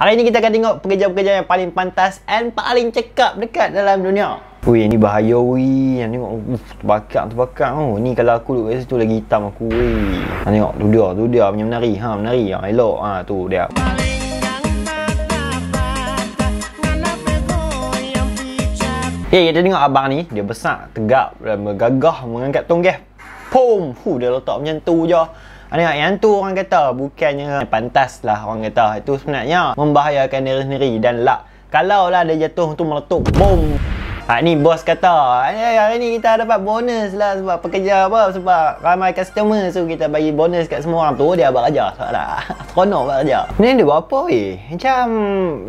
Hari ini kita akan tengok pekerja-pekerja yang paling pantas and paling cekap dekat dalam dunia. Wih ini bahaya wih. Yang tengok, uff, uh, terbakar, terbakar. Oh, ni kalau aku duduk kat situ lagi hitam aku ui. Ha, tengok, tu dia, tu dia punya menari. Ha, menari. Ha, elok. Ha, tu dia. Okay, hey, kita tengok abang ni. Dia besar, tegak, dan bergagah mengangkat tonggeh. Pum! Huh, dia letak macam tu je. Anak yang tu orang kata bukannya pantas lah orang kata itu sebenarnya membahayakan diri sendiri dan lak kalau lah dia jatuh tu meletup boom Ha, ni bos kata, eh, hari ni kita dapat bonus lah sebab pekerja apa sebab ramai customer so kita bagi bonus kat semua orang tu dia abang raja sebab lah seronok abang raja ni dia berapa weh macam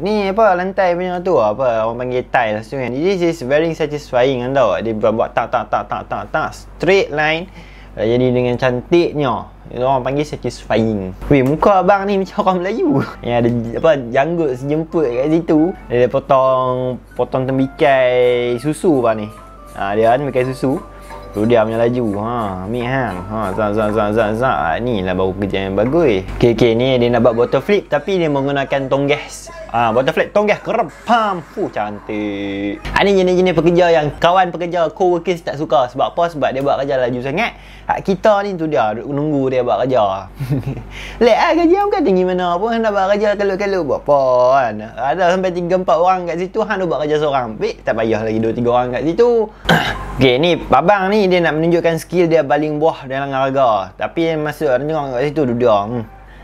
ni apa lantai punya tu apa orang panggil tile lah, so kan this is very satisfying kan, tau dia buat tak tak tak tak tak tak straight line Dah eh, jadi dengan cantiknya Itu orang panggil satisfying Weh muka abang ni macam orang Melayu Yang ada apa, janggut sejemput kat situ Dia potong Potong tembikai susu abang ni ha, Dia kan tembikai susu tu dia punya laju ha ambil hang ha za ha, za za za za ah, ni lah baru kerja yang bagus okey okey ni dia nak buat botol flip tapi dia menggunakan tong gas ah ha, botol flip tong gas kerap pam fu cantik ha, ni jenis-jenis pekerja yang kawan pekerja co-workers tak suka sebab apa sebab dia buat kerja laju sangat ha, kita ni tu dia duduk nunggu dia buat kerja lek ah kerja bukan tinggi mana pun hang nak buat kerja kelut-kelut buat apa kan ada sampai 3 4 orang kat situ hang nak buat kerja seorang tak payah lagi 2 3 orang kat situ Okay, ni babang ni dia nak menunjukkan skill dia baling buah dalam harga. Tapi yang masa orang tengok kat situ dia hmm.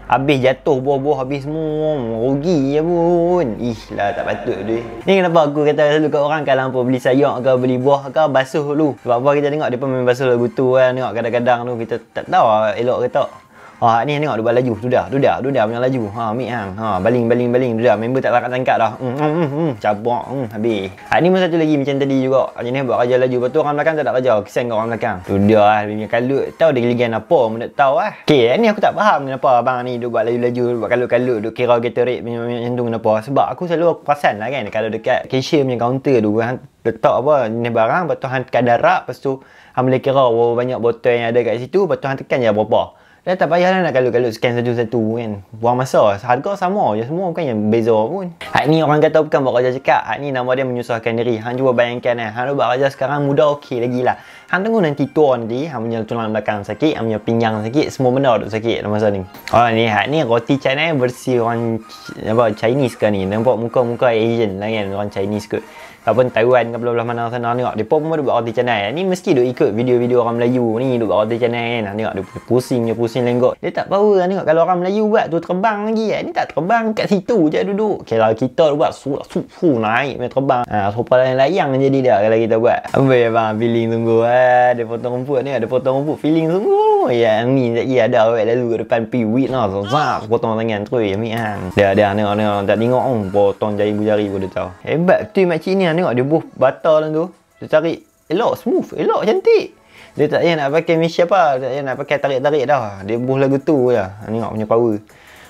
Habis jatuh buah-buah habis semua. Rugi je pun. Ih lah tak patut tu. Ni kenapa aku kata selalu kat orang kalau hangpa beli sayur ke beli buah ke basuh dulu. Sebab apa kita tengok dia pun main basuh lagu tu kan. Tengok kadang-kadang tu kita tak tahu elok ke tak. Ha ni tengok dua laju tu dah. Tu dah, tu dah punya laju. Ha ambil hang. Ha baling baling baling tu dah. Member tak larat tangkap dah. Hmm hmm hmm hmm cabak hmm habis. Ha ni pun satu lagi macam tadi juga. Macam ni buat kerja laju. Betul orang belakang tak ada kerja. Kesian kau orang belakang. Tu dah ah bini kalut. Tahu dia geligan apa pun tak tahu ah. Okey, eh, ni aku tak faham kenapa abang ni duk buat laju-laju, buat kalut-kalut, duk kira kereta rate punya macam tu kenapa. Sebab aku selalu aku perasan lah kan kalau dekat cashier punya kaunter tu kan letak apa ni barang, lepas tu hang kadarak, lepas tu hang boleh kira berapa banyak botol yang ada kat situ, lepas tu hang tekan je berapa. Dah tak lah nak kalut-kalut scan satu-satu kan. Buang masa. Harga sama je semua. Bukan yang beza pun. Hak ni orang kata bukan buat kerja cekak. Hak ni nama dia menyusahkan diri. Han cuba bayangkan eh. Hang buat kerja sekarang muda okey lagi lah. Han tengok nanti tua nanti. Hang punya tulang belakang sakit. Hang punya pinggang sakit. Semua benda tu sakit dalam masa ni. Oh ni hak ni roti China eh. Versi orang apa, Chinese ke ni. Nampak muka-muka Asian lah kan. Orang Chinese kot ataupun Taiwan ke belah-belah mana sana tengok dia pun duduk roti canai ni mesti dia ikut video-video orang Melayu ni duk roti canai kan tengok dia punya pusing dia pusing lenggok dia tak tahu power tengok kalau orang Melayu buat tu terbang lagi kan eh. ni tak terbang kat situ je duduk lah, ha, lah kalau kita buat suruh su, su, naik dia terbang ha, sopa lain layang jadi dia kalau kita buat ambil ya bang feeling tunggu ha. dia potong rumput ni dia potong rumput feeling tunggu ya ni lagi ada awet lalu kat depan pi wit no. so, zah, potong tangan terus ya dia dia tengok tengok tak tengok potong jari bujari pun dia tahu hebat tu makcik ni ha tengok dia booth batal tu. Dia tarik. Elok smooth. Elok cantik. Dia tak payah nak pakai mesh apa. Tak payah nak pakai tarik-tarik dah. Dia booth lagu tu je. Lah, tengok punya power.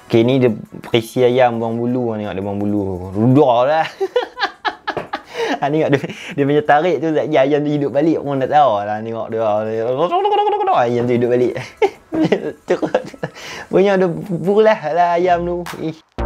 Okay ni dia perisi ayam buang bulu. Tengok dia buang bulu. Rudar lah. ha, tengok dia, dia punya tarik tu. Sekejap ayam tu hidup balik. Orang dah tahu lah. Tengok dia. Ayam tu hidup balik. Punya ada bulah lah ayam tu. Eh.